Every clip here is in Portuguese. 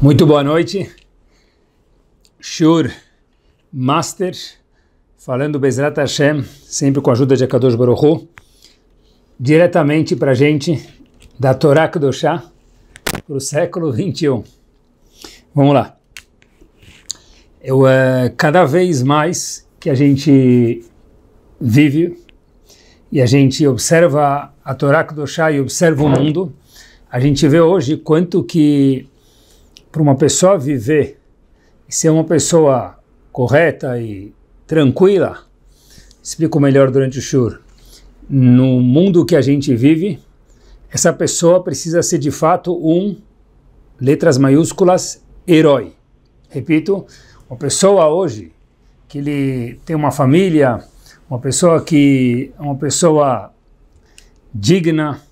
Muito boa noite. Shur Master, falando Bezrat Hashem, sempre com a ajuda de Akadosh Baruchu, diretamente para a gente da Torá Kedoshá para o século 21. Vamos lá. Eu, é, cada vez mais que a gente vive e a gente observa a Torá Kedoshá e observa o mundo, a gente vê hoje quanto que para uma pessoa viver e ser uma pessoa correta e tranquila, explico melhor durante o Shur, no mundo que a gente vive, essa pessoa precisa ser de fato um, letras maiúsculas, herói. Repito, uma pessoa hoje que ele tem uma família, uma pessoa que é uma pessoa digna,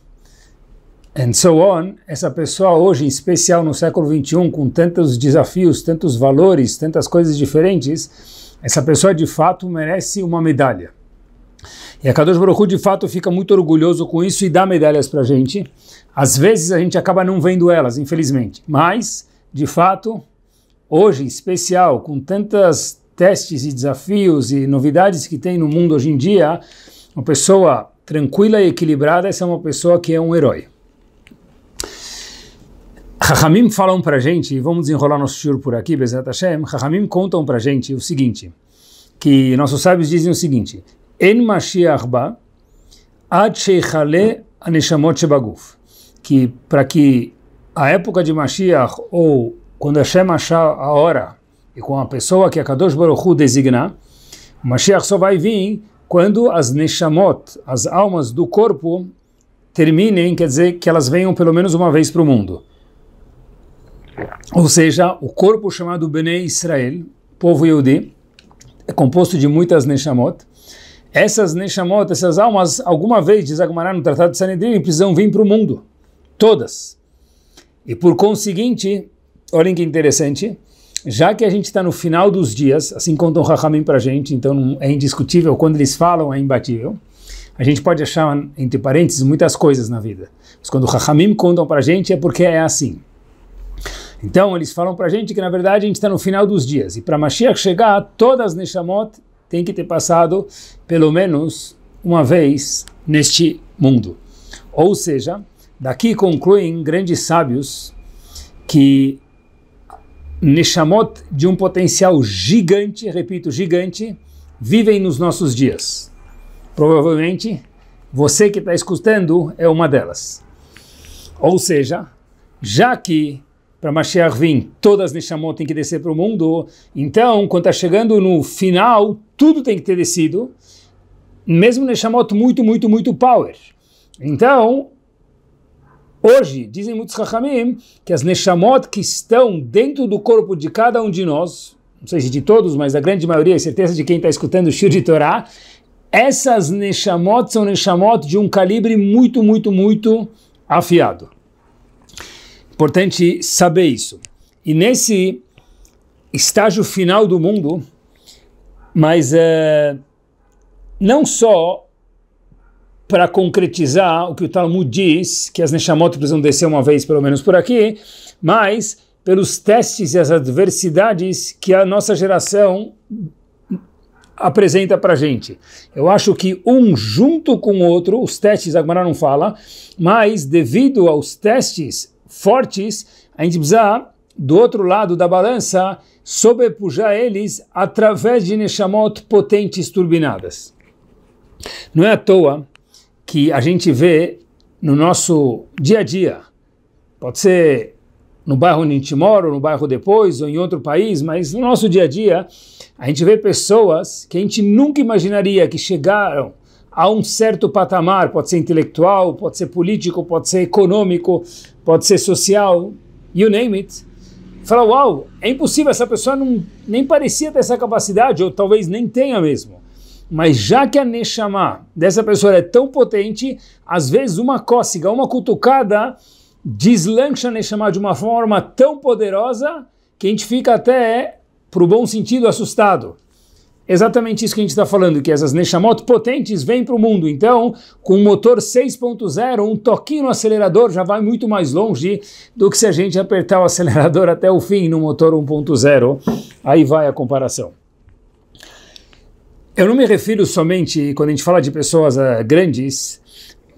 and so on, essa pessoa hoje, em especial no século 21, com tantos desafios, tantos valores, tantas coisas diferentes, essa pessoa de fato merece uma medalha. E a Kadosh Baruch de fato fica muito orgulhoso com isso e dá medalhas para gente. Às vezes a gente acaba não vendo elas, infelizmente. Mas, de fato, hoje, em especial, com tantas testes e desafios e novidades que tem no mundo hoje em dia, uma pessoa tranquila e equilibrada, essa é uma pessoa que é um herói. Rahamim falam para gente, e vamos desenrolar nosso shur por aqui, Bezerra Hashem, Rahamim contam para gente o seguinte, que nossos sábios dizem o seguinte, En Mashiach Ba, Ad Sheichale Aneshamot Shebaguf, que para que a época de Mashiach, ou quando Hashem achar a hora, e com a pessoa que a Kadosh Baruchu designar, Mashiach só vai vir quando as Neshamot, as almas do corpo, terminem, quer dizer, que elas venham pelo menos uma vez para o mundo. Ou seja, o corpo chamado Bnei Israel, povo Yehudi, é composto de muitas Neshamot. Essas Neshamot, essas almas, alguma vez, diz Agumará no Tratado de Sanedrin, precisam vir para o mundo. Todas. E por conseguinte, olhem que interessante, já que a gente está no final dos dias, assim contam Rahamim para a gente, então é indiscutível, quando eles falam é imbatível. A gente pode achar, entre parênteses, muitas coisas na vida. Mas quando Rahamim contam para a gente é porque é assim. Então eles falam para a gente que na verdade a gente está no final dos dias. E para Mashiach chegar, todas Neshamot têm que ter passado pelo menos uma vez neste mundo. Ou seja, daqui concluem grandes sábios que Neshamot de um potencial gigante, repito, gigante, vivem nos nossos dias. Provavelmente você que está escutando é uma delas. Ou seja, já que para Mashiach vir, todas Neshamot têm que descer para o mundo. Então, quando está chegando no final, tudo tem que ter descido, mesmo Neshamot muito, muito, muito power. Então, hoje, dizem muitos rachamim que as Neshamot que estão dentro do corpo de cada um de nós, não sei se de todos, mas a grande maioria, certeza de quem está escutando o Shir de Torá, essas Neshamot são Neshamot de um calibre muito, muito, muito afiado. Importante saber isso. E nesse estágio final do mundo, mas é, não só para concretizar o que o Talmud diz, que as Neshamot precisam descer uma vez pelo menos por aqui, mas pelos testes e as adversidades que a nossa geração apresenta para gente. Eu acho que um junto com o outro, os testes, a não fala, mas devido aos testes, fortes, a gente precisa, do outro lado da balança, sobrepujar eles através de Neshamot potentes turbinadas. Não é à toa que a gente vê no nosso dia a dia, pode ser no bairro onde a gente mora, ou no bairro depois, ou em outro país, mas no nosso dia a dia, a gente vê pessoas que a gente nunca imaginaria que chegaram a um certo patamar, pode ser intelectual, pode ser político, pode ser econômico, pode ser social, you name it. Fala, uau, é impossível, essa pessoa não, nem parecia ter essa capacidade, ou talvez nem tenha mesmo. Mas já que a Neshama dessa pessoa é tão potente, às vezes uma cócega, uma cutucada, deslancha a Neshama de uma forma tão poderosa que a gente fica até, para o bom sentido, assustado exatamente isso que a gente está falando, que essas Neshamot potentes vêm para o mundo. Então, com um motor 6.0, um toquinho no acelerador já vai muito mais longe do que se a gente apertar o acelerador até o fim no motor 1.0. Aí vai a comparação. Eu não me refiro somente, quando a gente fala de pessoas uh, grandes,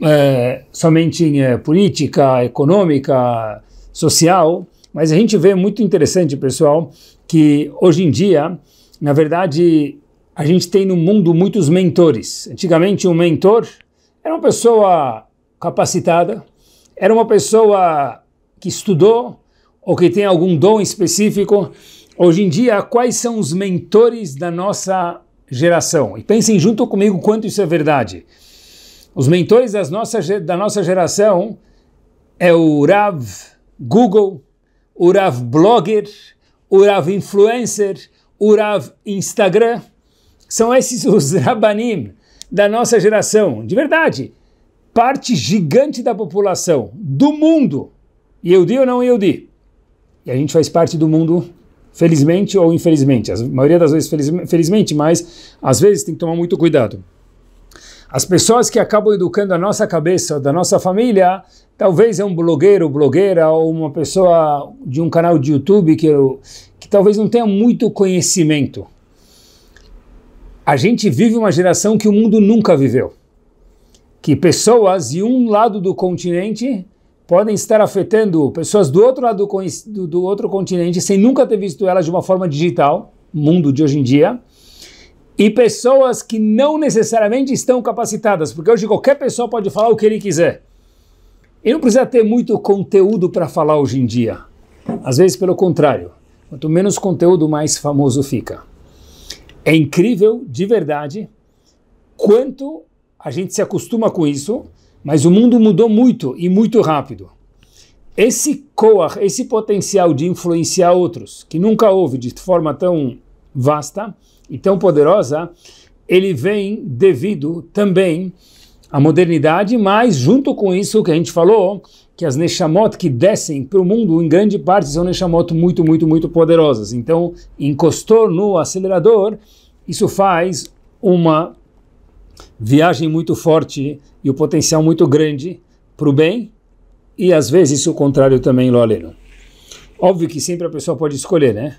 uh, somente em uh, política, econômica, social, mas a gente vê muito interessante, pessoal, que hoje em dia na verdade, a gente tem no mundo muitos mentores. Antigamente, um mentor era uma pessoa capacitada, era uma pessoa que estudou ou que tem algum dom específico. Hoje em dia, quais são os mentores da nossa geração? E pensem junto comigo quanto isso é verdade. Os mentores das nossas, da nossa geração é o Rav Google, o Rav Blogger, o Rav Influencer, Urav Instagram, são esses os Rabanim da nossa geração, de verdade, parte gigante da população, do mundo, Yehudi ou não Yehudi, e a gente faz parte do mundo felizmente ou infelizmente, a maioria das vezes feliz, felizmente, mas às vezes tem que tomar muito cuidado. As pessoas que acabam educando a nossa cabeça, da nossa família, talvez é um blogueiro, blogueira, ou uma pessoa de um canal de YouTube que, que talvez não tenha muito conhecimento. A gente vive uma geração que o mundo nunca viveu. Que pessoas de um lado do continente podem estar afetando pessoas do outro lado do, do outro continente sem nunca ter visto elas de uma forma digital, mundo de hoje em dia e pessoas que não necessariamente estão capacitadas, porque hoje qualquer pessoa pode falar o que ele quiser. E não precisa ter muito conteúdo para falar hoje em dia. Às vezes, pelo contrário. Quanto menos conteúdo, mais famoso fica. É incrível, de verdade, quanto a gente se acostuma com isso, mas o mundo mudou muito e muito rápido. Esse coar, esse potencial de influenciar outros, que nunca houve de forma tão vasta e tão poderosa, ele vem devido também à modernidade, mas junto com isso que a gente falou, que as Neshamot que descem para o mundo, em grande parte, são Neshamot muito, muito, muito poderosas. Então, encostou no acelerador, isso faz uma viagem muito forte e o um potencial muito grande para o bem, e às vezes o contrário também, Loleno. Óbvio que sempre a pessoa pode escolher, né?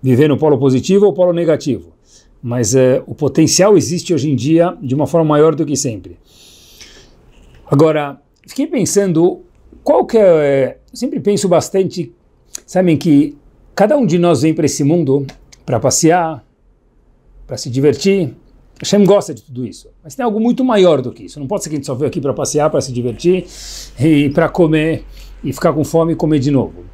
Viver no polo positivo ou polo negativo. Mas é, o potencial existe hoje em dia de uma forma maior do que sempre. Agora, fiquei pensando qual que é, é. Sempre penso bastante, sabem que cada um de nós vem para esse mundo para passear, para se divertir. Hashem gosta de tudo isso, mas tem algo muito maior do que isso. Não pode ser que a gente só veio aqui para passear, para se divertir e para comer e ficar com fome e comer de novo.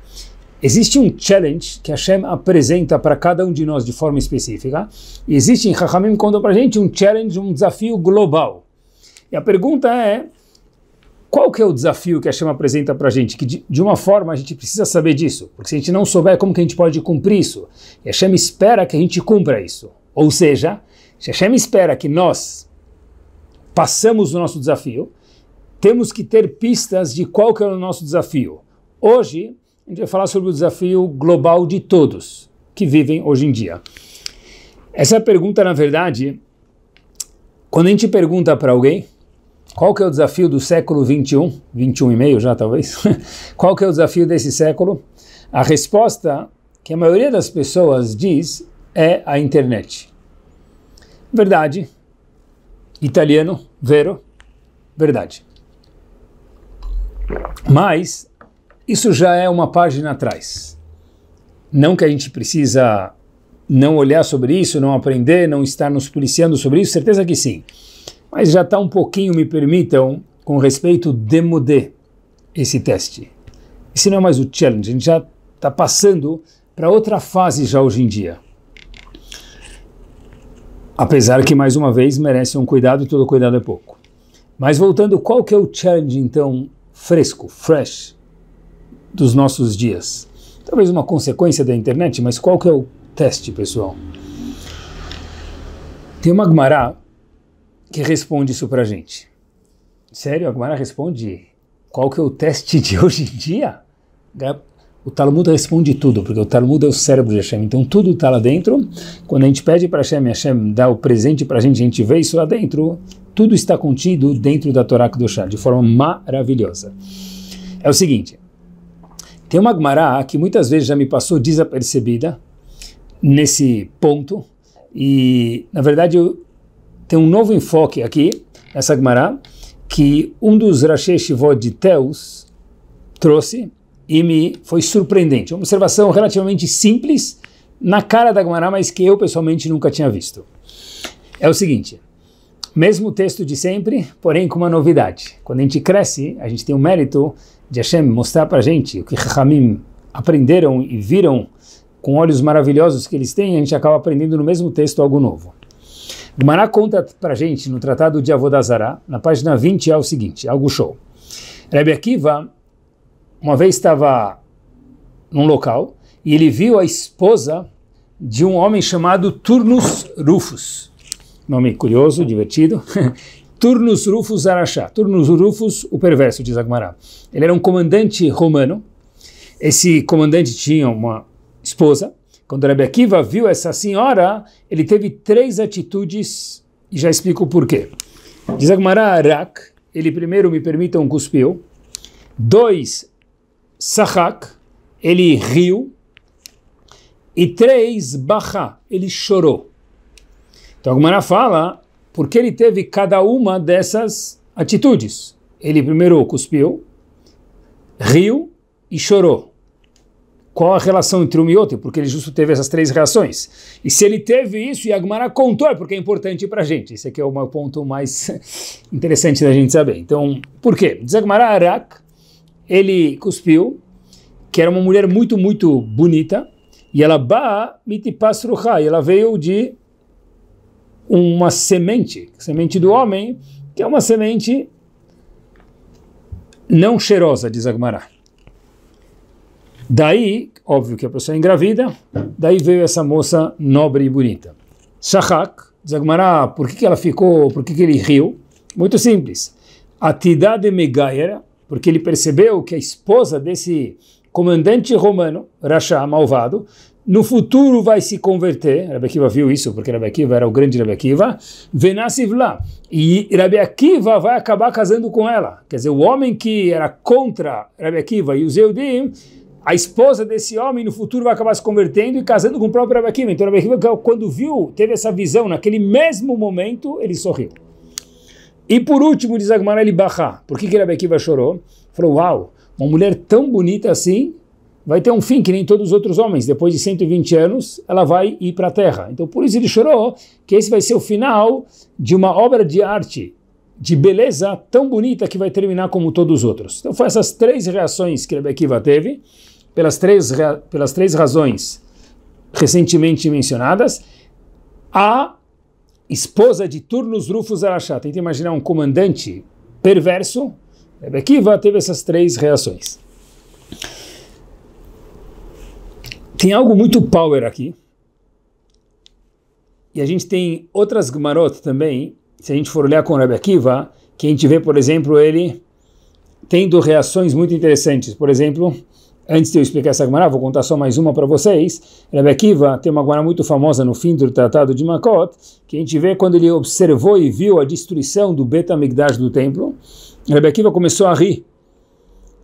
Existe um challenge que Hashem apresenta para cada um de nós de forma específica. E existe em Hachamim conta para gente um challenge, um desafio global. E a pergunta é: qual que é o desafio que a Chama apresenta para a gente? Que de, de, uma forma a gente precisa saber disso, porque se a gente não souber como que a gente pode cumprir isso, e a Chama espera que a gente cumpra isso. Ou seja, se a Chama espera que nós passamos o nosso desafio, temos que ter pistas de qual que é o nosso desafio. Hoje a gente vai falar sobre o desafio global de todos que vivem hoje em dia. Essa pergunta, na verdade, quando a gente pergunta para alguém qual que é o desafio do século 21, 21 e meio já talvez? Qual que é o desafio desse século? A resposta que a maioria das pessoas diz é a internet. Verdade. Italiano, vero, verdade. Mas isso já é uma página atrás. Não que a gente precisa não olhar sobre isso, não aprender, não estar nos policiando sobre isso, certeza que sim. Mas já está um pouquinho, me permitam, com respeito, demodé esse teste. Esse não é mais o challenge, a gente já está passando para outra fase já hoje em dia. Apesar que, mais uma vez, merece um cuidado e todo cuidado é pouco. Mas voltando, qual que é o challenge, então, fresco, fresh, dos nossos dias? Talvez uma consequência da internet, mas qual que é o teste, pessoal? Tem uma gmará que responde isso para gente? Sério, a Gemara responde, qual que é o teste de hoje em dia? Né? O Talmud responde tudo, porque o Talmud é o cérebro de Hashem, então tudo está lá dentro. Quando a gente pede para Hashem, Hashem dá o presente para a gente, a gente vê isso lá dentro. Tudo está contido dentro da Torá Kedoshá, de forma maravilhosa. É o seguinte, tem uma Gemara que muitas vezes já me passou desapercebida nesse ponto, e na verdade eu tem um novo enfoque aqui, essa Gemara, que um dos Rashi Shivot de Teus trouxe e me foi surpreendente. Uma observação relativamente simples, na cara da Gemara, mas que eu pessoalmente nunca tinha visto. É o seguinte, mesmo texto de sempre, porém com uma novidade. Quando a gente cresce, a gente tem o mérito de Hashem mostrar para a gente o que Hamim aprenderam e viram com olhos maravilhosos que eles têm, a gente acaba aprendendo no mesmo texto algo novo. Gumará conta para gente no Tratado de Avodazará, na página 20, é o seguinte, é algo show. Rebbe Akiva, uma vez estava num local e ele viu a esposa de um homem chamado Turnus Rufus. Nome curioso, divertido. Turnus Rufus Araxá. Turnus Rufus, o perverso, diz Agmará. Ele era um comandante romano. Esse comandante tinha uma esposa quando Rebbe Akiva viu essa senhora, ele teve três atitudes, e já explico por quê. Diz Arak, ele primeiro, me permitam, cuspiu. Dois, Sahak, ele riu. E três, Bahá, ele chorou. Então Agmará fala porque ele teve cada uma dessas atitudes. Ele primeiro cuspiu, riu e chorou qual a relação entre uma e outra, porque ele justo teve essas três reações. E se ele teve isso, e Agmará contou, é porque é importante para a gente. Esse aqui é o ponto mais interessante da gente saber. Então, por quê? Diz Agmará Arak, ele cuspiu, que era uma mulher muito, muito bonita, e ela ba mitipasruha, ela veio de uma semente, semente do homem, que é uma semente não cheirosa, diz Agmará. Daí, óbvio que a pessoa é engravida, daí veio essa moça nobre e bonita. Shahak, Zagmará, ah, por que, que ela ficou, por que, que ele riu? Muito simples. Atidade Megaira, porque ele percebeu que a esposa desse comandante romano, Rasha, malvado, no futuro vai se converter, Rabbi Akiva viu isso, porque Rabiakiva Akiva era o grande Rabbi Akiva, Venasivla, e Rabiakiva Akiva vai acabar casando com ela. Quer dizer, o homem que era contra Rabiakiva Akiva e os Eudim a esposa desse homem no futuro vai acabar se convertendo e casando com o próprio Rabbi Akiva. Então, Rabbi Akiva, é quando viu, teve essa visão, naquele mesmo momento, ele sorriu. E por último, diz Agmará Elibachá. Por que, que Rabbi Akiva chorou? Falou, uau, uma mulher tão bonita assim vai ter um fim, que nem todos os outros homens. Depois de 120 anos, ela vai ir para a Terra. Então, por isso ele chorou, que esse vai ser o final de uma obra de arte de beleza tão bonita que vai terminar como todos os outros. Então, foram essas três reações que Rebbe teve pelas três, pelas três razões recentemente mencionadas, a esposa de Turnus Rufus Arachá. Tenta imaginar um comandante perverso. Rebekiva teve essas três reações. Tem algo muito power aqui. E a gente tem outras Gmarot também, se a gente for olhar com Rebekiva, que a gente vê, por exemplo, ele tendo reações muito interessantes. Por exemplo, Antes de eu explicar essa Gemara, vou contar só mais uma para vocês. Rebbe Akiva tem uma Gemara muito famosa no fim do Tratado de Makot, que a gente vê quando ele observou e viu a destruição do Betamigdash do templo. Rebbe Akiva começou a rir.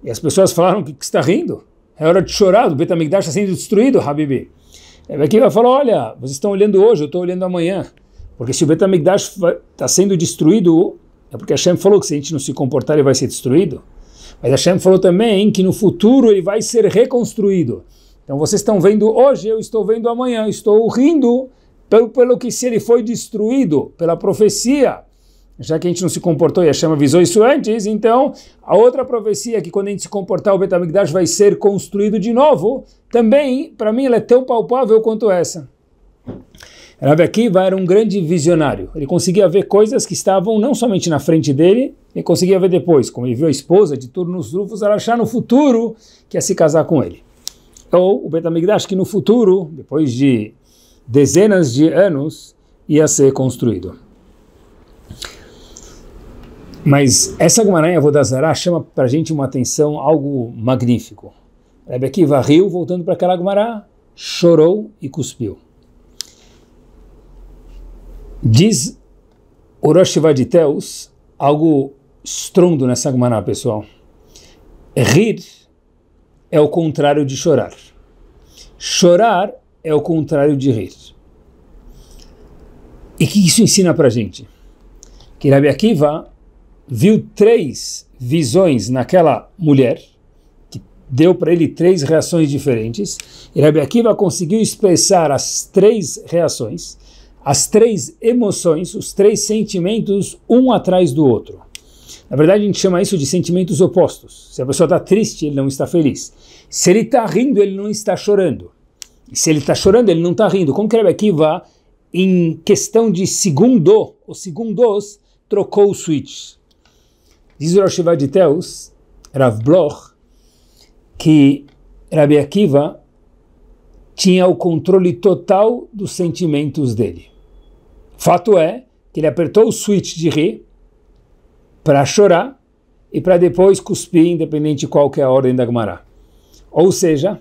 E as pessoas falaram, que está rindo? É hora de chorar, o Betamigdash está sendo destruído, Habibi. Rebbe Akiva falou, olha, vocês estão olhando hoje, eu estou olhando amanhã. Porque se o Betamigdash está sendo destruído, é porque Hashem falou que se a gente não se comportar ele vai ser destruído. Mas Hashem falou também que no futuro ele vai ser reconstruído. Então vocês estão vendo hoje, eu estou vendo amanhã, estou rindo pelo, pelo que se ele foi destruído pela profecia. Já que a gente não se comportou e Hashem avisou isso antes, então a outra profecia é que quando a gente se comportar o Betamigdash vai ser construído de novo, também, para mim, ela é tão palpável quanto essa. Rabi Akiva era um grande visionário. Ele conseguia ver coisas que estavam não somente na frente dele, ele conseguia ver depois, como ele viu a esposa de turnos trufos, ela achar no futuro que ia se casar com ele. Ou o Betamigdash, que no futuro, depois de dezenas de anos, ia ser construído. Mas essa Gumaranha Avodazará chama para a gente uma atenção, algo magnífico. Rabi Akiva riu, voltando para aquela Gumará, chorou e cuspiu. Diz Orosh Vaditeus algo estrondo nessa Gumaná, pessoal. Rir é o contrário de chorar. Chorar é o contrário de rir. E o que isso ensina para gente? Que Rabi Akiva viu três visões naquela mulher, que deu para ele três reações diferentes, e Rabi Akiva conseguiu expressar as três reações, as três emoções, os três sentimentos um atrás do outro. Na verdade, a gente chama isso de sentimentos opostos. Se a pessoa está triste, ele não está feliz. Se ele está rindo, ele não está chorando. Se ele está chorando, ele não está rindo. Como que aqui, vá em questão de segundo ou segundos, trocou o switch. Diz o de Teus, Rav Bloch, que Rabbi Akiva tinha o controle total dos sentimentos dele. Fato é que ele apertou o switch de rir para chorar e para depois cuspir, independente de qual que é a ordem da Gemara. Ou seja,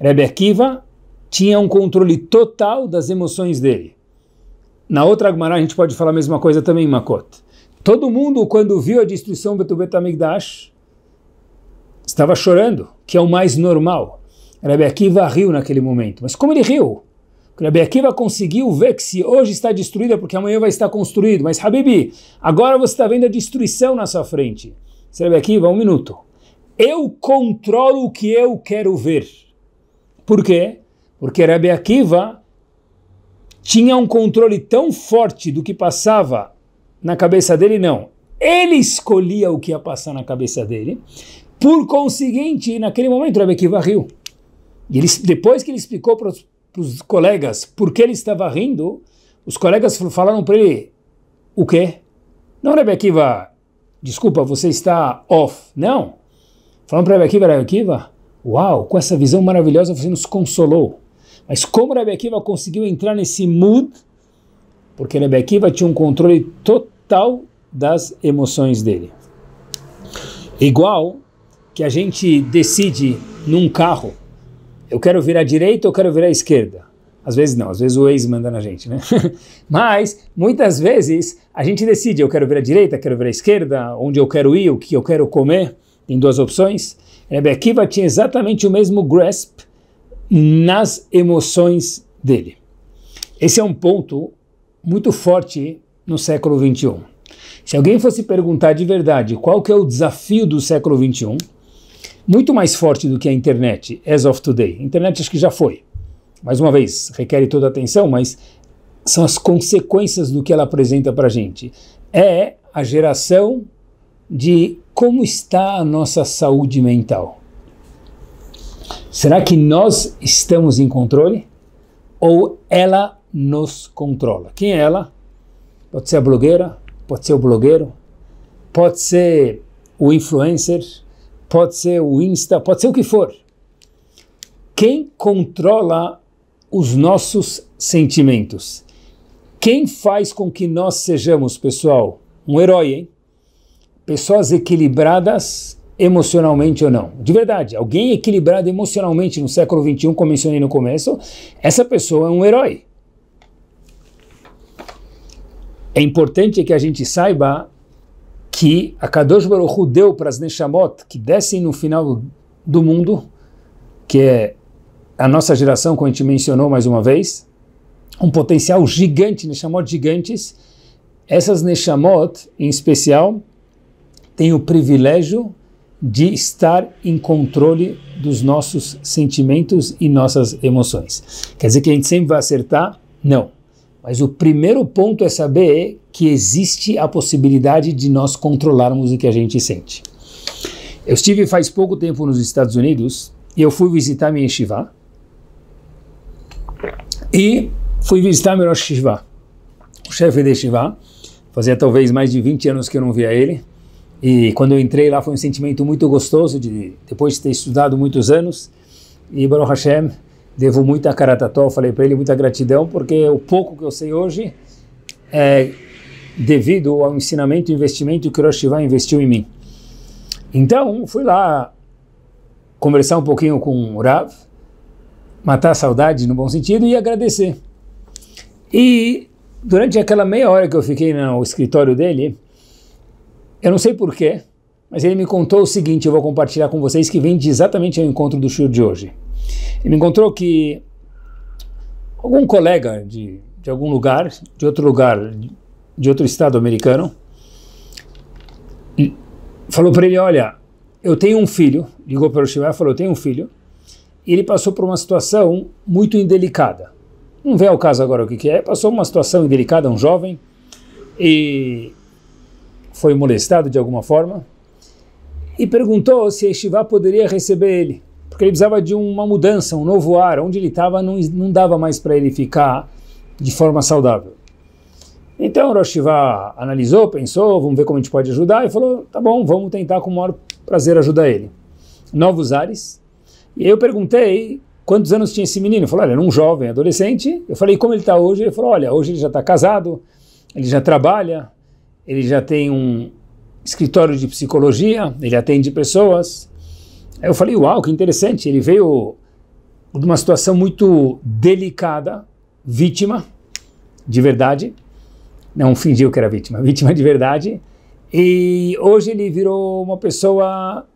Rebbe Akiva tinha um controle total das emoções dele. Na outra Gemara a gente pode falar a mesma coisa também, Makot. Todo mundo, quando viu a destruição do Betamigdash, estava chorando, que é o mais normal. Rebbe Akiva riu naquele momento. Mas como ele riu? que Akiva conseguiu ver que se hoje está destruída, porque amanhã vai estar construído. Mas, Habibi, agora você está vendo a destruição na sua frente. Disse Akiva, um minuto. Eu controlo o que eu quero ver. Por quê? Porque Rabi Akiva tinha um controle tão forte do que passava na cabeça dele, não. Ele escolhia o que ia passar na cabeça dele. Por conseguinte, naquele momento, Rabi Akiva riu. E ele, depois que ele explicou para os para os colegas por que ele estava rindo, os colegas falaram para ele: O quê? Não, Rebbe Akiva, desculpa, você está off. Não. Falaram para Rebbe Akiva, Rebbe Akiva, uau, com essa visão maravilhosa você nos consolou. Mas como Rebbe Akiva conseguiu entrar nesse mood? Porque Rebbe Akiva tinha um controle total das emoções dele. Igual que a gente decide num carro eu quero virar à direita ou quero virar à esquerda. Às vezes não, às vezes o ex manda na gente, né? Mas muitas vezes a gente decide, eu quero virar à direita, quero virar à esquerda, onde eu quero ir, o que eu quero comer, tem duas opções. Rebbe Akiva tinha exatamente o mesmo grasp nas emoções dele. Esse é um ponto muito forte no século 21. Se alguém fosse perguntar de verdade qual que é o desafio do século 21, muito mais forte do que a internet, as of today. Internet acho que já foi. Mais uma vez, requer toda a atenção, mas são as consequências do que ela apresenta para a gente. É a geração de como está a nossa saúde mental. Será que nós estamos em controle? Ou ela nos controla? Quem é ela? Pode ser a blogueira, pode ser o blogueiro, pode ser o influencer, pode ser o Insta, pode ser o que for. Quem controla os nossos sentimentos? Quem faz com que nós sejamos, pessoal, um herói, hein? Pessoas equilibradas emocionalmente ou não. De verdade, alguém equilibrado emocionalmente no século XXI, como mencionei no começo, essa pessoa é um herói. É importante que a gente saiba que a Kadosh Baruch deu para as Neshamot que descem no final do mundo, que é a nossa geração, como a gente mencionou mais uma vez, um potencial gigante, Neshamot gigantes. Essas Neshamot, em especial, têm o privilégio de estar em controle dos nossos sentimentos e nossas emoções. Quer dizer que a gente sempre vai acertar? Não. Mas o primeiro ponto é saber que existe a possibilidade de nós controlarmos o que a gente sente. Eu estive faz pouco tempo nos Estados Unidos e eu fui visitar minha shivá e fui visitar meu Rosh o chefe de shivá Fazia talvez mais de 20 anos que eu não via ele. E quando eu entrei lá foi um sentimento muito gostoso de depois de ter estudado muitos anos. E Baruch Hashem, devo muito a Karatatol, falei para ele, muita gratidão, porque o pouco que eu sei hoje é devido ao ensinamento e investimento que o Rosh investiu em mim. Então, fui lá conversar um pouquinho com o Rav, matar a saudade no bom sentido e agradecer. E durante aquela meia hora que eu fiquei no escritório dele, eu não sei porquê, mas ele me contou o seguinte, eu vou compartilhar com vocês, que vem de exatamente ao encontro do show de hoje. Ele encontrou que algum colega de, de algum lugar, de outro lugar, de outro estado americano, falou para ele: Olha, eu tenho um filho. Ligou para o Shimai e falou: Eu tenho um filho. E ele passou por uma situação muito indelicada. Não vê ao caso agora o que, que é. Passou uma situação indelicada, um jovem, e foi molestado de alguma forma. E perguntou se a Shiva poderia receber ele porque ele precisava de uma mudança, um novo ar. Onde ele estava não, não dava mais para ele ficar de forma saudável. Então Rosh Hashivá analisou, pensou, vamos ver como a gente pode ajudar, e falou, tá bom, vamos tentar com o maior prazer ajudar ele. Novos ares. E aí eu perguntei quantos anos tinha esse menino. Ele falou, olha, era é um jovem, adolescente. Eu falei, como ele está hoje? Ele falou, olha, hoje ele já está casado, ele já trabalha, ele já tem um escritório de psicologia, ele atende pessoas, Aí eu falei, uau, que interessante, ele veio de uma situação muito delicada, vítima, de verdade, não fingiu que era vítima, vítima de verdade, e hoje ele virou uma pessoa,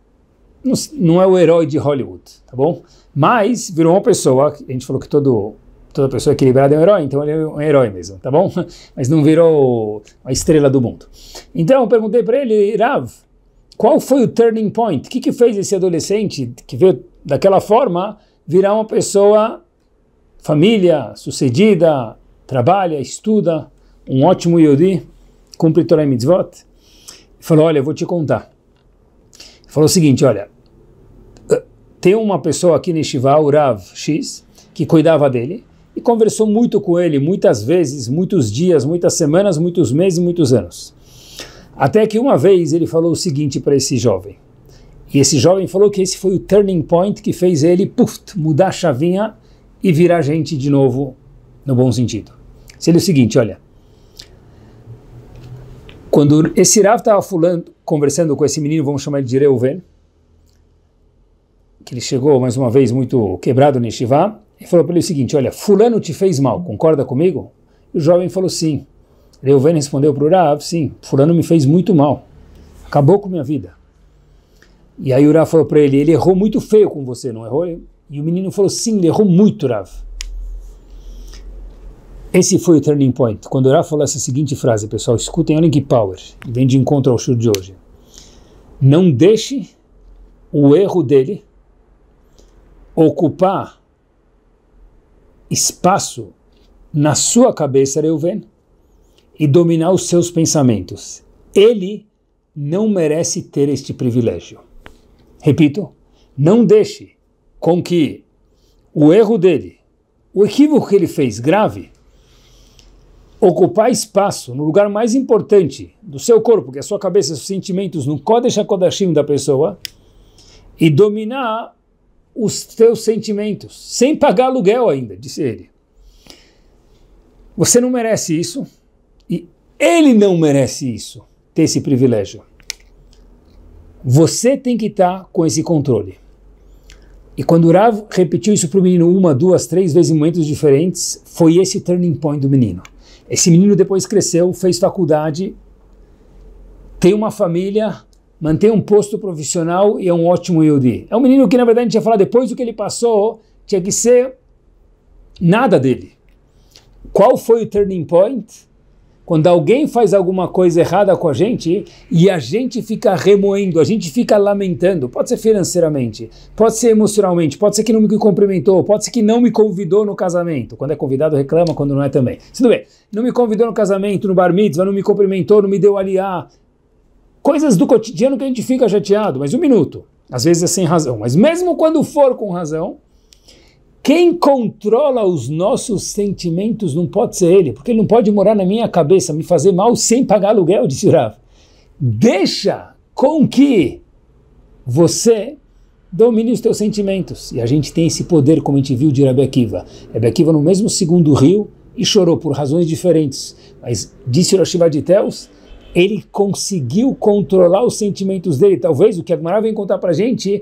não, é o herói de Hollywood, tá bom? Mas virou uma pessoa, a gente falou que todo toda pessoa equilibrada é um herói, então ele é um herói mesmo, tá bom? Mas não virou a estrela do mundo. Então eu perguntei para ele, Rav, qual foi o turning point? O que, que fez esse adolescente que veio daquela forma virar uma pessoa família, sucedida, trabalha, estuda, um ótimo Yodi, cumpre Torah e Mitzvot? Falou, olha, eu vou te contar. Falou o seguinte, olha, eh, tem uma pessoa aqui neste Shiva, Urav X, que cuidava dele e conversou muito com ele, muitas vezes, muitos dias, muitas semanas, muitos meses, muitos anos. Até que uma vez ele falou o seguinte para esse jovem. E esse jovem falou que esse foi o turning point que fez ele puff, mudar a chavinha e virar gente de novo no bom sentido. Seria o seguinte, olha. Quando esse Rav estava conversando com esse menino, vamos chamar ele de Reuven, que ele chegou mais uma vez muito quebrado no Shivá, e falou para ele o seguinte, olha, fulano te fez mal, concorda comigo? E o jovem falou sim. Reuven respondeu para o Urav, ah, sim, Furano me fez muito mal, acabou com minha vida. E aí Urav falou para ele, ele errou muito feio com você, não errou? E o menino falou, sim, ele errou muito, Urav. Esse foi o turning point, quando Urav falou essa seguinte frase, pessoal, escutem, olhem que power, vem de encontro ao show de hoje. Não deixe o erro dele ocupar espaço na sua cabeça, Reuven, e dominar os seus pensamentos. Ele não merece ter este privilégio. Repito, não deixe com que o erro dele, o equívoco que ele fez grave, ocupar espaço no lugar mais importante do seu corpo, que é a sua cabeça, seus sentimentos, no Kodesh HaKodashim da pessoa, e dominar os seus sentimentos, sem pagar aluguel ainda, disse ele. Você não merece isso. Ele não merece isso, ter esse privilégio. Você tem que estar tá com esse controle. E quando o Rav repetiu isso para o menino uma, duas, três vezes em momentos diferentes, foi esse o turning point do menino. Esse menino depois cresceu, fez faculdade, tem uma família, mantém um posto profissional e é um ótimo Yudi. É um menino que, na verdade, a gente ia falar depois do que ele passou, tinha que ser nada dele. Qual foi o turning point? Quando alguém faz alguma coisa errada com a gente e a gente fica remoendo, a gente fica lamentando, pode ser financeiramente, pode ser emocionalmente, pode ser que não me cumprimentou, pode ser que não me convidou no casamento. Quando é convidado, reclama, quando não é também. Tudo bem, não me convidou no casamento, no bar mitzvah, não me cumprimentou, não me deu aliar. Coisas do cotidiano que a gente fica chateado, mas um minuto. Às vezes é sem razão, mas mesmo quando for com razão, quem controla os nossos sentimentos não pode ser ele, porque ele não pode morar na minha cabeça, me fazer mal sem pagar aluguel, disse Rav. Deixa com que você domine os teus sentimentos. E a gente tem esse poder, como a gente viu de Rebbe Akiva. Akiva, no mesmo segundo rio, e chorou por razões diferentes. Mas disse Hiroshiva de Teus, ele conseguiu controlar os sentimentos dele. Talvez o que a Gemara vem contar para gente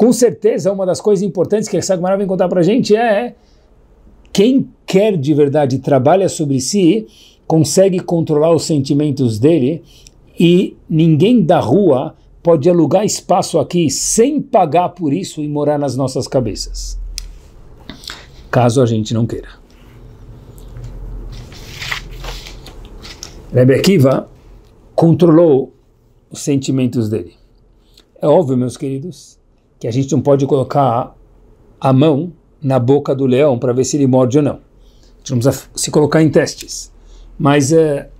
com certeza uma das coisas importantes que a Gemara vem contar para a gente é, é quem quer de verdade trabalha sobre si consegue controlar os sentimentos dele e ninguém da rua pode alugar espaço aqui sem pagar por isso e morar nas nossas cabeças. Caso a gente não queira. Rebbe Akiva controlou os sentimentos dele. É óbvio, meus queridos, que a gente não pode colocar a mão na boca do leão para ver se ele morde ou não. A gente não precisa se colocar em testes. Mas é,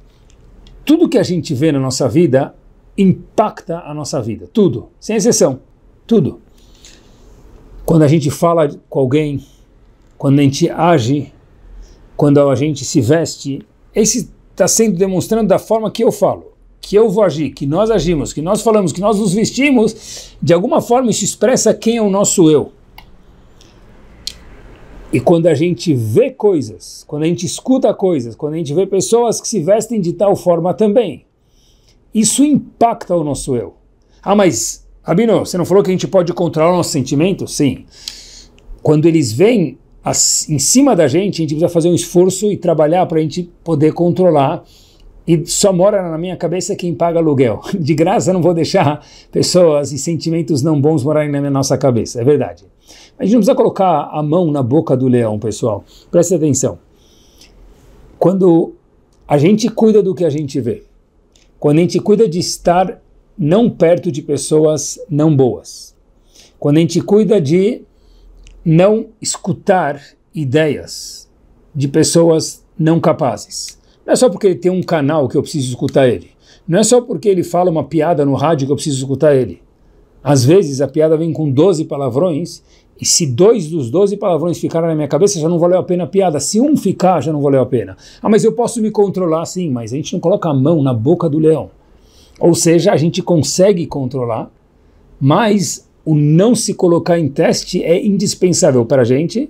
tudo que a gente vê na nossa vida impacta a nossa vida. Tudo, sem exceção. Tudo. Quando a gente fala com alguém, quando a gente age, quando a gente se veste, esse está sendo demonstrando da forma que eu falo que eu vou agir, que nós agimos, que nós falamos, que nós nos vestimos, de alguma forma isso expressa quem é o nosso eu. E quando a gente vê coisas, quando a gente escuta coisas, quando a gente vê pessoas que se vestem de tal forma também, isso impacta o nosso eu. Ah, mas, Abino, você não falou que a gente pode controlar o nosso sentimento? Sim. Quando eles vêm as, em cima da gente, a gente precisa fazer um esforço e trabalhar para a gente poder controlar e só mora na minha cabeça quem paga aluguel. De graça não vou deixar pessoas e sentimentos não bons morarem na minha nossa cabeça, é verdade. Mas a gente não precisa colocar a mão na boca do leão, pessoal. Preste atenção. Quando a gente cuida do que a gente vê, quando a gente cuida de estar não perto de pessoas não boas, quando a gente cuida de não escutar ideias de pessoas não capazes, não é só porque ele tem um canal que eu preciso escutar ele. Não é só porque ele fala uma piada no rádio que eu preciso escutar ele. Às vezes a piada vem com 12 palavrões, e se dois dos 12 palavrões ficaram na minha cabeça, já não valeu a pena a piada. Se um ficar, já não valeu a pena. Ah, mas eu posso me controlar, sim, mas a gente não coloca a mão na boca do leão. Ou seja, a gente consegue controlar, mas o não se colocar em teste é indispensável para a gente.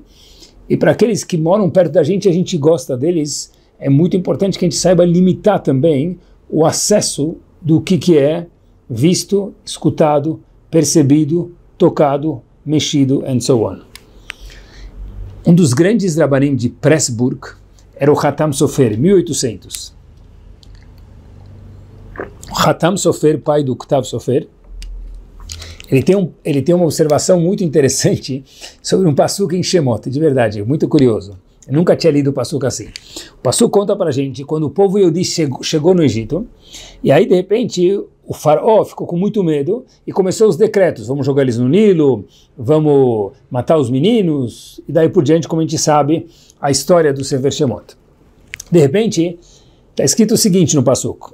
E para aqueles que moram perto da gente, a gente gosta deles é muito importante que a gente saiba limitar também o acesso do que, que é visto, escutado, percebido, tocado, mexido, and so on. Um dos grandes rabanim de Pressburg era o Hatam Sofer, 1800. O Hatam Sofer, pai do Ktav Sofer, ele tem, um, ele tem uma observação muito interessante sobre um passuque em Shemot, de verdade, muito curioso. Eu nunca tinha lido o Passuca assim. O Passuca conta para gente quando o povo Yehudi chegou, chegou no Egito, e aí de repente o faraó ficou com muito medo e começou os decretos: vamos jogar eles no Nilo, vamos matar os meninos, e daí por diante, como a gente sabe, a história do Sever Shemot. De repente, está escrito o seguinte no Passuca: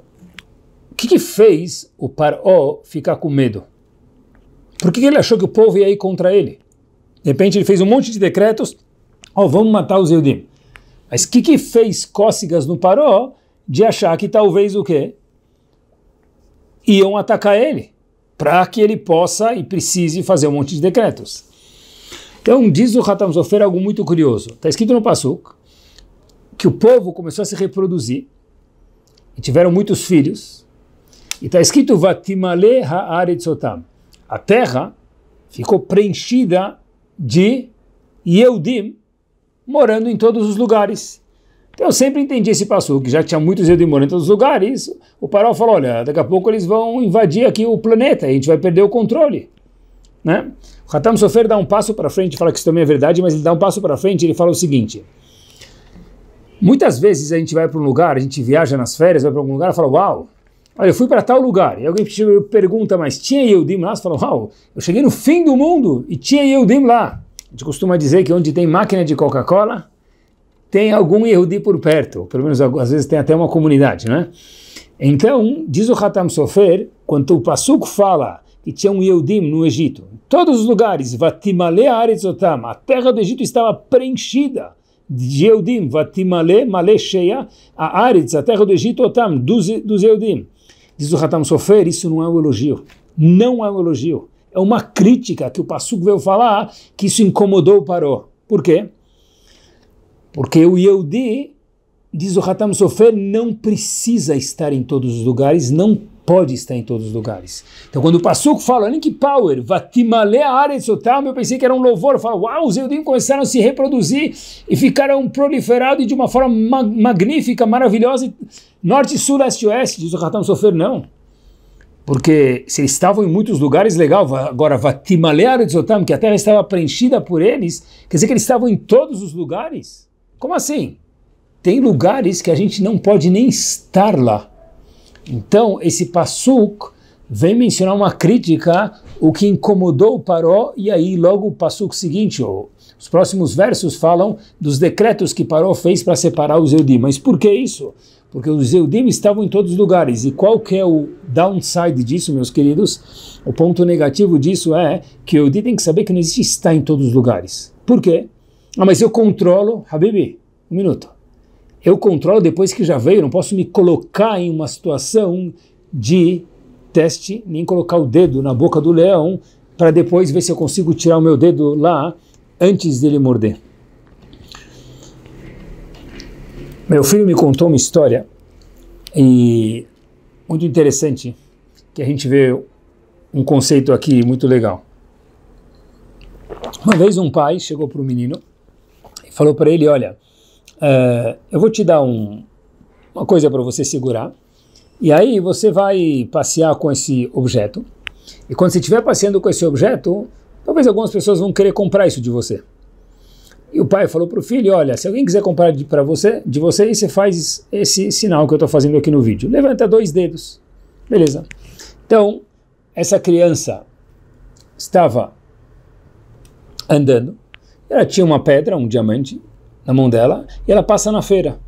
o que, que fez o faraó ficar com medo? Por que, que ele achou que o povo ia ir contra ele? De repente, ele fez um monte de decretos oh, vamos matar os Eudim. Mas o que, que fez cócegas no Paró de achar que talvez o quê? Iam atacar ele, para que ele possa e precise fazer um monte de decretos. Então diz o Hatam Sofer algo muito curioso. Está escrito no Passuk que o povo começou a se reproduzir e tiveram muitos filhos. E está escrito Vatimale ha'aretzotam. A terra ficou preenchida de eudim morando em todos os lugares. Então eu sempre entendi esse passo, que já tinha muitos judeus morando em todos os lugares, o Parol falou, olha, daqui a pouco eles vão invadir aqui o planeta, a gente vai perder o controle. Né? O Hatam Sofer dá um passo para frente, fala que isso também é verdade, mas ele dá um passo para frente e ele fala o seguinte, muitas vezes a gente vai para um lugar, a gente viaja nas férias, vai para algum lugar e fala, uau, olha, eu fui para tal lugar, e alguém pergunta, mas tinha Yehudim lá? Você fala, uau, eu cheguei no fim do mundo e tinha Yehudim lá. A gente costuma dizer que onde tem máquina de Coca-Cola, tem algum Yehudi por perto, pelo menos às vezes tem até uma comunidade, né? Então, diz o Hatam Sofer, quando o Pasuk fala que tinha um Yehudim no Egito, em todos os lugares, Vatimale Aretzotam, a terra do Egito estava preenchida de Yehudim, Vatimale, Male Sheia, a Aretz, a terra do Egito, Otam, dos, dos Yehudim. Diz o Hatam Sofer, isso não é um elogio, não é um elogio é uma crítica que o Passuco veio falar que isso incomodou o Paró. Por quê? Porque o Yehudi, diz o Hatam Sofer, não precisa estar em todos os lugares, não pode estar em todos os lugares. Então, quando o Passuco fala, olha que power, Vatimale Aretzotam, eu pensei que era um louvor, Falo, uau, os Eudim começaram a se reproduzir e ficaram proliferados de uma forma ma magnífica, maravilhosa, norte, sul, leste, oeste, diz o Hatam Sofer, não porque se eles estavam em muitos lugares, legal, agora vatimalear Vatimalearetzotam, que a terra estava preenchida por eles, quer dizer que eles estavam em todos os lugares? Como assim? Tem lugares que a gente não pode nem estar lá. Então, esse Passuk vem mencionar uma crítica, o que incomodou o Paró, e aí logo o Passuk seguinte, ou os próximos versos falam dos decretos que Paró fez para separar os Eudim. Mas por que isso? porque os Eudim estavam em todos os lugares. E qual que é o downside disso, meus queridos? O ponto negativo disso é que o Eudim tem que saber que não existe estar em todos os lugares. Por quê? Ah, mas eu controlo, Habibi, um minuto. Eu controlo depois que já veio, não posso me colocar em uma situação de teste, nem colocar o dedo na boca do leão para depois ver se eu consigo tirar o meu dedo lá antes dele morder. Meu filho me contou uma história e muito interessante que a gente vê um conceito aqui muito legal. Uma vez um pai chegou para o menino e falou para ele: Olha, uh, eu vou te dar um, uma coisa para você segurar e aí você vai passear com esse objeto. E quando você estiver passeando com esse objeto, talvez algumas pessoas vão querer comprar isso de você. E o pai falou para o filho: Olha, se alguém quiser comprar de, pra você, de você, você faz esse sinal que eu estou fazendo aqui no vídeo. Levanta dois dedos. Beleza. Então, essa criança estava andando. Ela tinha uma pedra, um diamante, na mão dela. E ela passa na feira.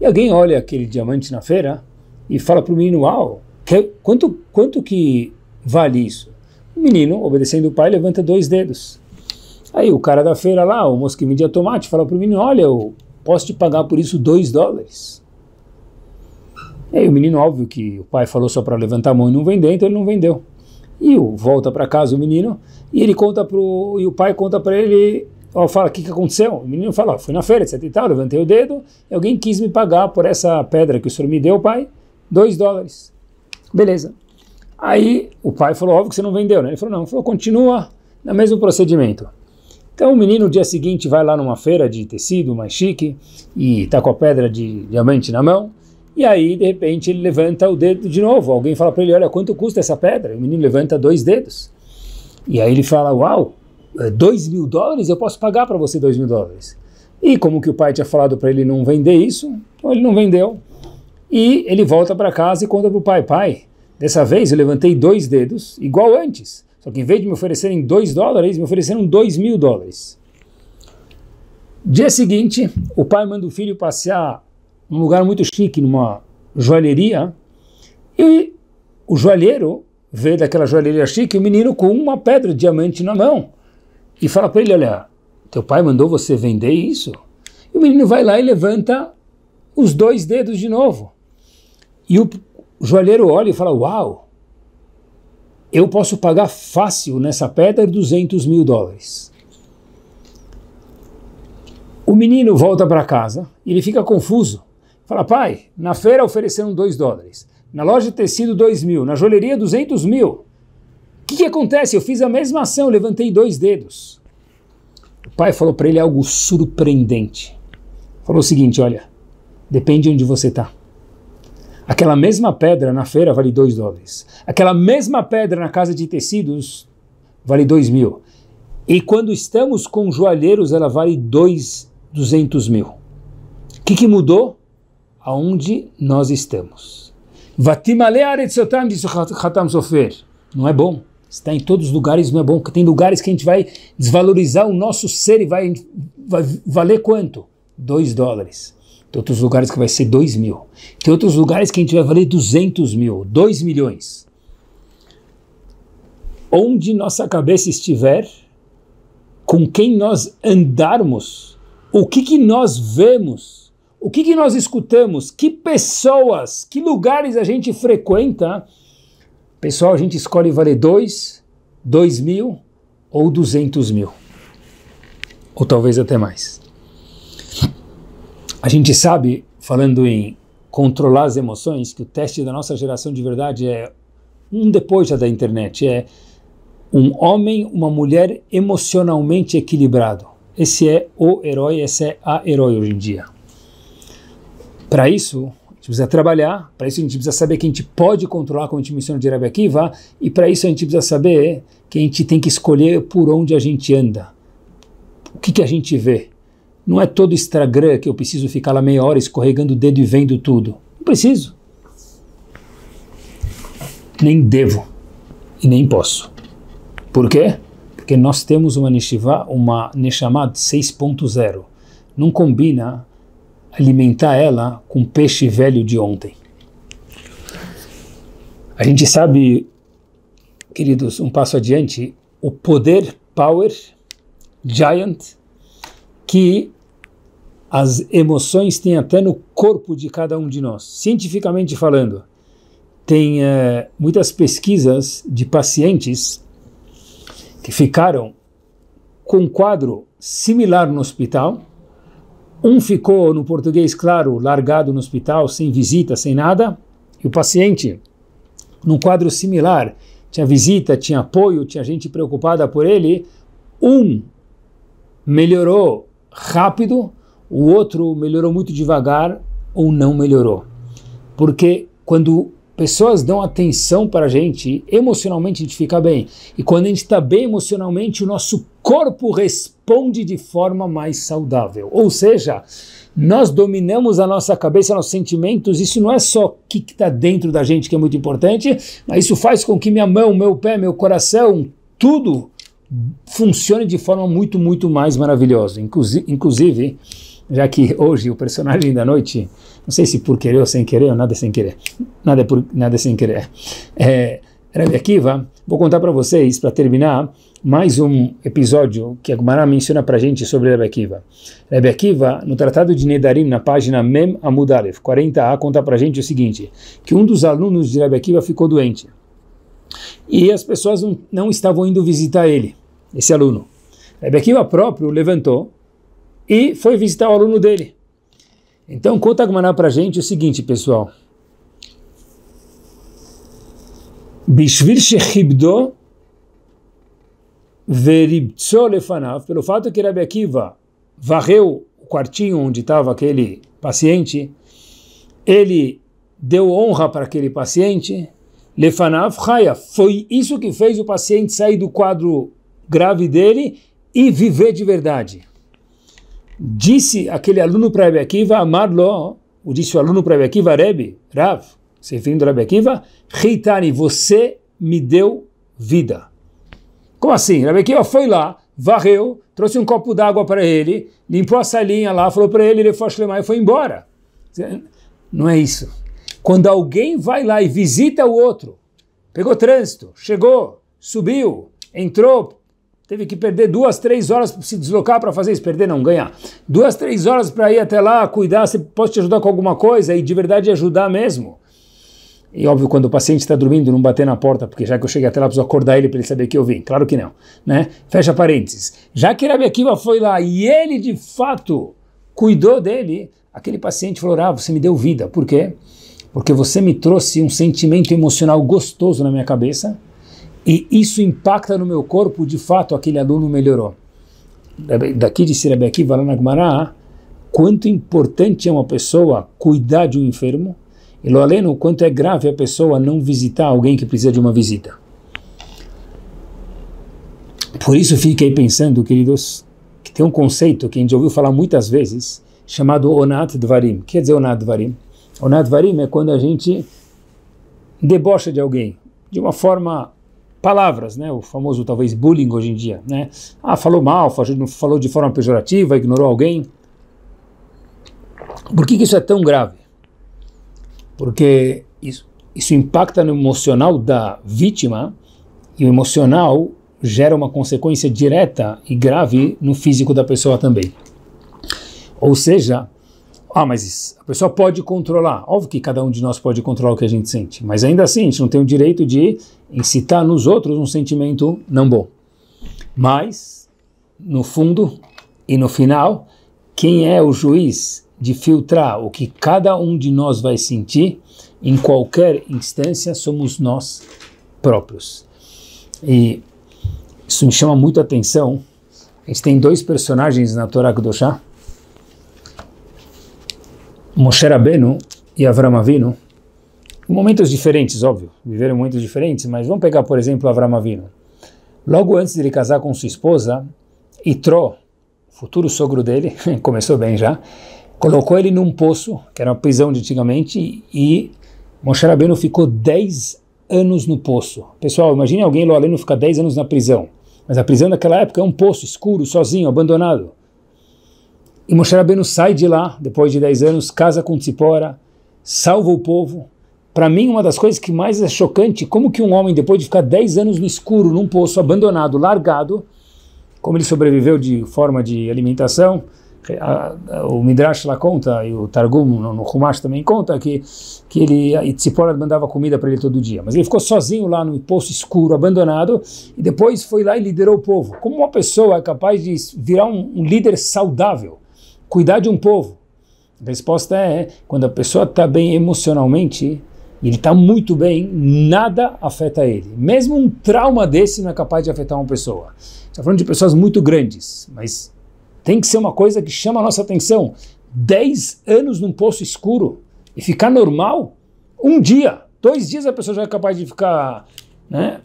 E alguém olha aquele diamante na feira e fala para o menino: Uau, que, quanto, quanto que vale isso? O menino, obedecendo o pai, levanta dois dedos. Aí o cara da feira lá, o moço de tomate, fala para o menino, olha, eu posso te pagar por isso dois dólares. E aí o menino, óbvio que o pai falou só para levantar a mão e não vender, então ele não vendeu. E o, volta para casa o menino, e ele conta pro, e o pai conta para ele, ó, fala, o que, que aconteceu? O menino fala, fui na feira, etc e tal, levantei o dedo, e alguém quis me pagar por essa pedra que o senhor me deu, pai, dois dólares. Beleza. Aí o pai falou, óbvio que você não vendeu, né? Ele falou, não. Ele falou, continua no mesmo procedimento. Então o menino, no dia seguinte, vai lá numa feira de tecido mais chique e está com a pedra de diamante na mão. E aí, de repente, ele levanta o dedo de novo. Alguém fala para ele: Olha, quanto custa essa pedra? E o menino levanta dois dedos. E aí ele fala: Uau, eh, dois mil dólares? Eu posso pagar para você dois mil dólares. E como que o pai tinha falado para ele não vender isso, então ele não vendeu. E ele volta para casa e conta para o pai: Pai, dessa vez eu levantei dois dedos, igual antes. Só que em vez de me oferecerem 2 dólares, me ofereceram 2 mil dólares. Dia seguinte, o pai manda o filho passear num lugar muito chique, numa joalheria, e o joalheiro vê daquela joalheria chique o um menino com uma pedra de diamante na mão e fala para ele: Olha, teu pai mandou você vender isso? E o menino vai lá e levanta os dois dedos de novo. E o joalheiro olha e fala: Uau, eu posso pagar fácil nessa pedra 200 mil dólares. O menino volta para casa e ele fica confuso. Fala, pai, na feira ofereceram 2 dólares, na loja de tecido 2 mil, na joalheria 200 mil. O que, que acontece? Eu fiz a mesma ação, levantei dois dedos. O pai falou para ele algo surpreendente. Falou o seguinte, olha, depende onde você está. Aquela mesma pedra na feira vale 2 dólares. Aquela mesma pedra na casa de tecidos vale 2 mil. E quando estamos com joalheiros, ela vale dois 200 mil. O que, que mudou? Aonde nós estamos. Não é bom. Está em todos os lugares, não é bom. Porque tem lugares que a gente vai desvalorizar o nosso ser e vai, vai valer quanto? 2 dólares. Tem outros lugares que vai ser 2 mil. Tem outros lugares que a gente vai valer 200 mil, 2 milhões. Onde nossa cabeça estiver, com quem nós andarmos, o que, que nós vemos, o que, que nós escutamos, que pessoas, que lugares a gente frequenta, pessoal, a gente escolhe valer 2, 2 mil ou 200 mil. Ou talvez até mais. A gente sabe, falando em controlar as emoções, que o teste da nossa geração de verdade é um depois da internet, é um homem, uma mulher emocionalmente equilibrado. Esse é o herói, essa é a herói hoje em dia. Para isso, a gente precisa trabalhar, para isso a gente precisa saber que a gente pode controlar como a gente menciona de Rabi Akiva, e para isso a gente precisa saber que a gente tem que escolher por onde a gente anda, o que, que a gente vê. Não é todo Instagram que eu preciso ficar lá meia hora escorregando o dedo e vendo tudo. Não preciso. Nem devo e nem posso. Por quê? Porque nós temos uma Neshivá, uma Neshamad 6.0. Não combina alimentar ela com peixe velho de ontem. A gente sabe, queridos, um passo adiante, o poder, power, giant, que as emoções têm até no corpo de cada um de nós. Cientificamente falando, tem é, muitas pesquisas de pacientes que ficaram com um quadro similar no hospital. Um ficou, no português claro, largado no hospital, sem visita, sem nada, e o paciente, num quadro similar, tinha visita, tinha apoio, tinha gente preocupada por ele. Um melhorou rápido, o outro melhorou muito devagar ou não melhorou. Porque quando pessoas dão atenção para a gente, emocionalmente a gente fica bem. E quando a gente está bem emocionalmente, o nosso corpo responde de forma mais saudável. Ou seja, nós dominamos a nossa cabeça, nossos sentimentos. Isso não é só o que está dentro da gente que é muito importante, mas isso faz com que minha mão, meu pé, meu coração, tudo funcione de forma muito, muito mais maravilhosa. Inclusive, já que hoje o personagem da noite, não sei se por querer ou sem querer, ou nada sem querer, nada, por, nada sem querer, é, Rabbi Akiva, ah, vou contar para vocês, para terminar, mais um episódio que a Gumara menciona para a gente sobre Rebbe Akiva. Rebbe Akiva, no Tratado de Nedarim, na página Mem Amud Aleph, 40a, conta para a gente o seguinte, que um dos alunos de Rebbe Akiva ficou doente. E as pessoas não, não estavam indo visitar ele, esse aluno. Rebbe Akiva próprio levantou e foi visitar o aluno dele. Então, conta Agmará para a gente o seguinte, pessoal. Bishvir Shechibdo Veribtso Lefanav, pelo fato que Rabi Akiva varreu o quartinho onde estava aquele paciente, ele deu honra para aquele paciente, Lefanav Haya, foi isso que fez o paciente sair do quadro grave dele e viver de verdade disse aquele aluno para Rebbe Akiva, Amarlo, o disse o aluno para Rebbe Akiva, Rebbe, Rav, se referindo a Rebbe Akiva, Reitani, você me deu vida. Como assim? Rebbe Akiva foi lá, varreu, trouxe um copo d'água para ele, limpou a salinha lá, falou para ele, ele foi a e foi embora. Não é isso. Quando alguém vai lá e visita o outro, pegou trânsito, chegou, subiu, entrou, teve que perder duas, três horas para se deslocar para fazer isso, perder não, ganhar. Duas, três horas para ir até lá, cuidar, se posso te ajudar com alguma coisa e de verdade ajudar mesmo. E óbvio, quando o paciente está dormindo, não bater na porta, porque já que eu cheguei até lá, preciso acordar ele para ele saber que eu vim. Claro que não, né? Fecha parênteses. Já que Rabi Akiva foi lá e ele, de fato, cuidou dele, aquele paciente falou, ah, você me deu vida. Por quê? Porque você me trouxe um sentimento emocional gostoso na minha cabeça, e isso impacta no meu corpo, de fato aquele aluno melhorou. Daqui de Sirabequi, Varanagmará, quanto importante é uma pessoa cuidar de um enfermo, e Loaleno, quanto é grave a pessoa não visitar alguém que precisa de uma visita. Por isso fiquei pensando, queridos, que tem um conceito que a gente ouviu falar muitas vezes, chamado Onat Dvarim. O que quer dizer Onat Dvarim? Onat Dvarim é quando a gente debocha de alguém, de uma forma palavras, né? O famoso talvez bullying hoje em dia, né? Ah, falou mal, falou de forma pejorativa, ignorou alguém. Por que, que isso é tão grave? Porque isso, isso impacta no emocional da vítima e o emocional gera uma consequência direta e grave no físico da pessoa também. Ou seja, ah, mas isso, a pessoa pode controlar. Óbvio que cada um de nós pode controlar o que a gente sente, mas ainda assim a gente não tem o direito de incitar nos outros um sentimento não bom. Mas, no fundo e no final, quem é o juiz de filtrar o que cada um de nós vai sentir em qualquer instância somos nós próprios. E isso me chama muito a atenção. A gente tem dois personagens na Torá Kedoshá Moshe Rabbeinu e Avram Avinu, momentos diferentes, óbvio, viveram momentos diferentes, mas vamos pegar, por exemplo, Avram Avinu. Logo antes de ele casar com sua esposa, Itró, futuro sogro dele, começou bem já, colocou ele num poço, que era uma prisão de antigamente, e Moshe Rabbeinu ficou 10 anos no poço. Pessoal, imagine alguém lá além ficar 10 anos na prisão. Mas a prisão naquela época é um poço escuro, sozinho, abandonado. E Moshe Rabbeinu sai de lá, depois de 10 anos, casa com Tzipora, salva o povo. Para mim, uma das coisas que mais é chocante, como que um homem, depois de ficar 10 anos no escuro, num poço, abandonado, largado, como ele sobreviveu de forma de alimentação, a, a, o Midrash lá conta, e o Targum no, no Humash também conta, que, que ele, e Tzipora mandava comida para ele todo dia. Mas ele ficou sozinho lá no poço escuro, abandonado, e depois foi lá e liderou o povo. Como uma pessoa é capaz de virar um, um líder saudável? cuidar de um povo? A resposta é: quando a pessoa está bem emocionalmente, ele está muito bem, nada afeta ele. Mesmo um trauma desse não é capaz de afetar uma pessoa. Está falando de pessoas muito grandes, mas tem que ser uma coisa que chama a nossa atenção. Dez anos num poço escuro e ficar normal? Um dia, dois dias a pessoa já é capaz de ficar né,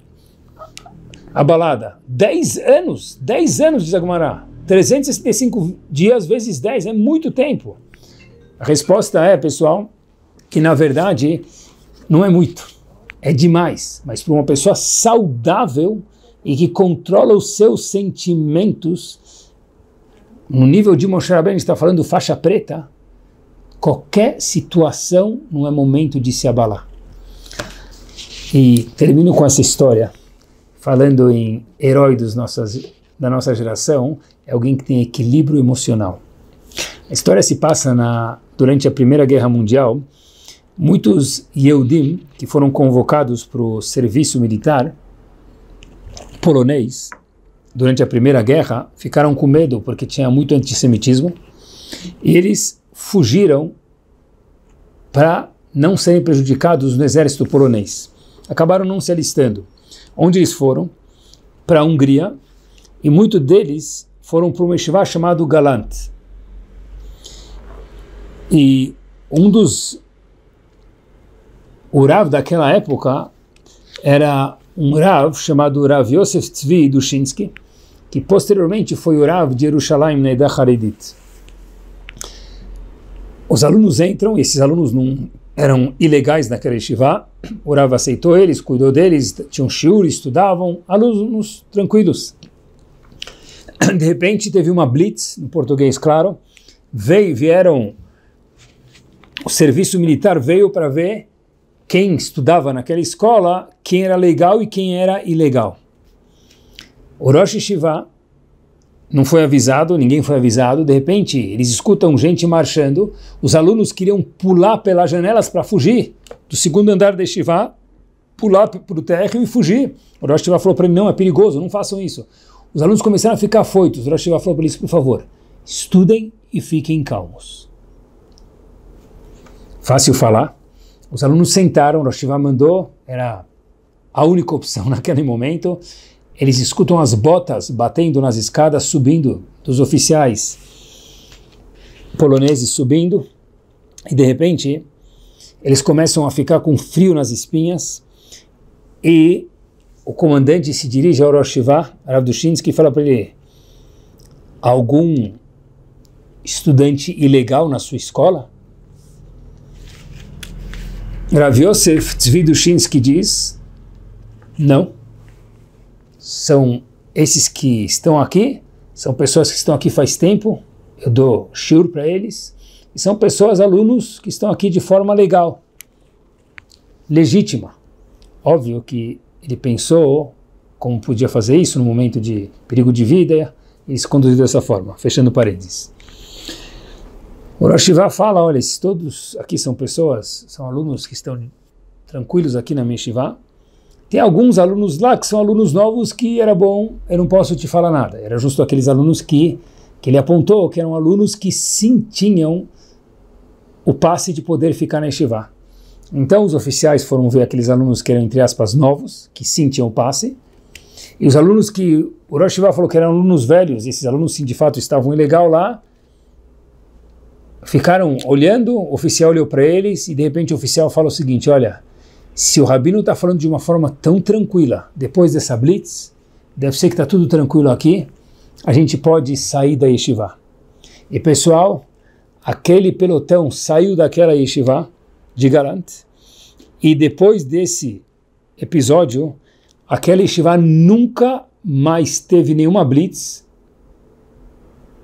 abalada. Dez anos, dez anos de Zagumará. 365 dias vezes 10 é muito tempo. A resposta é, pessoal, que na verdade não é muito, é demais. Mas para uma pessoa saudável e que controla os seus sentimentos, no nível de Moshe Rabbeinu está falando faixa preta, qualquer situação não é momento de se abalar. E termino com essa história, falando em herói dos nossas, da nossa geração, é alguém que tem equilíbrio emocional. A história se passa na, durante a Primeira Guerra Mundial. Muitos Yehudim que foram convocados para o serviço militar polonês durante a Primeira Guerra ficaram com medo porque tinha muito antissemitismo e eles fugiram para não serem prejudicados no exército polonês. Acabaram não se alistando. Onde eles foram? Para a Hungria e muitos deles foram para uma yeshiva chamado Galant. E um dos o Rav daquela época era um Rav chamado Rav Yosef Tzvi Dushinsky, que posteriormente foi o Rav de Jerusalém na Eda Haredit. Os alunos entram, e esses alunos não eram ilegais naquela yeshiva, o Rav aceitou eles, cuidou deles, tinham shiur, estudavam, alunos tranquilos. de repente teve uma blitz, no português claro, veio, vieram, o serviço militar veio para ver quem estudava naquela escola, quem era legal e quem era ilegal. O Rosh Shiva não foi avisado, ninguém foi avisado, de repente eles escutam gente marchando, os alunos queriam pular pelas janelas para fugir do segundo andar de Shiva, pular para o térreo e fugir. O Rosh Shiva falou para mim, não, é perigoso, não façam isso. Os alunos começaram a ficar afoitos. O Rosh falou para eles, por favor, estudem e fiquem calmos. Fácil falar. Os alunos sentaram, Rosh mandou, era a única opção naquele momento. Eles escutam as botas batendo nas escadas, subindo, dos oficiais poloneses subindo. E de repente, eles começam a ficar com frio nas espinhas e o comandante se dirige ao Rosh Hashivá, Ravdushinsky, e fala para ele, algum estudante ilegal na sua escola? Rav Yosef diz, não, são esses que estão aqui, são pessoas que estão aqui faz tempo, eu dou shiur para eles, e são pessoas, alunos, que estão aqui de forma legal, legítima. Óbvio que ele pensou como podia fazer isso no momento de perigo de vida e se conduziu dessa forma, fechando paredes. O Rosh fala, olha, se todos aqui são pessoas, são alunos que estão tranquilos aqui na Meshivá, tem alguns alunos lá que são alunos novos que era bom, eu não posso te falar nada. Era justo aqueles alunos que, que ele apontou, que eram alunos que sim tinham o passe de poder ficar na Yeshiva. Então os oficiais foram ver aqueles alunos que eram, entre aspas, novos, que sim tinham passe, e os alunos que o Rosh Hashivá falou que eram alunos velhos, e esses alunos sim, de fato estavam ilegal lá, ficaram olhando, o oficial olhou para eles, e de repente o oficial fala o seguinte, olha, se o Rabino está falando de uma forma tão tranquila, depois dessa blitz, deve ser que está tudo tranquilo aqui, a gente pode sair da yeshiva. E pessoal, aquele pelotão saiu daquela yeshiva, de Galant. E depois desse episódio, aquela yeshiva nunca mais teve nenhuma blitz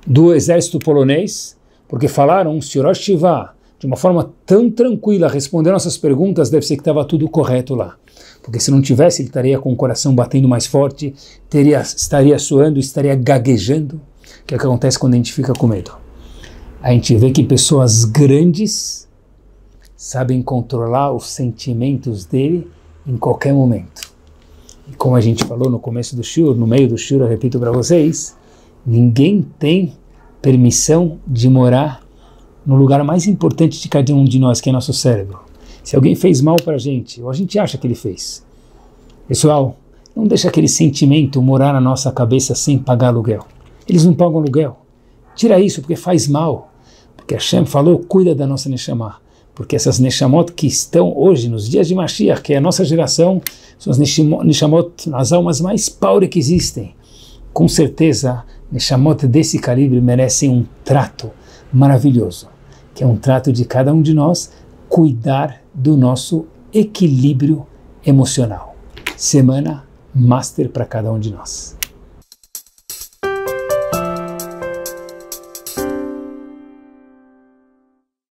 do exército polonês, porque falaram, senhor Shiva, de uma forma tão tranquila, respondendo nossas perguntas, deve ser que estava tudo correto lá. Porque se não tivesse, ele estaria com o coração batendo mais forte, teria, estaria suando, estaria gaguejando, que é o que acontece quando a gente fica com medo. A gente vê que pessoas grandes sabem controlar os sentimentos dele em qualquer momento. E como a gente falou no começo do shiur, no meio do shiur, eu repito para vocês, ninguém tem permissão de morar no lugar mais importante de cada um de nós, que é nosso cérebro. Se alguém fez mal para a gente, ou a gente acha que ele fez, pessoal, não deixa aquele sentimento morar na nossa cabeça sem pagar aluguel. Eles não pagam aluguel. Tira isso porque faz mal. Porque Hashem falou, cuida da nossa Neshama porque essas neshamot que estão hoje, nos dias de Mashiach, que é a nossa geração, são as neshamot, as almas mais paure que existem. Com certeza, neshamot desse calibre merecem um trato maravilhoso, que é um trato de cada um de nós cuidar do nosso equilíbrio emocional. Semana Master para cada um de nós.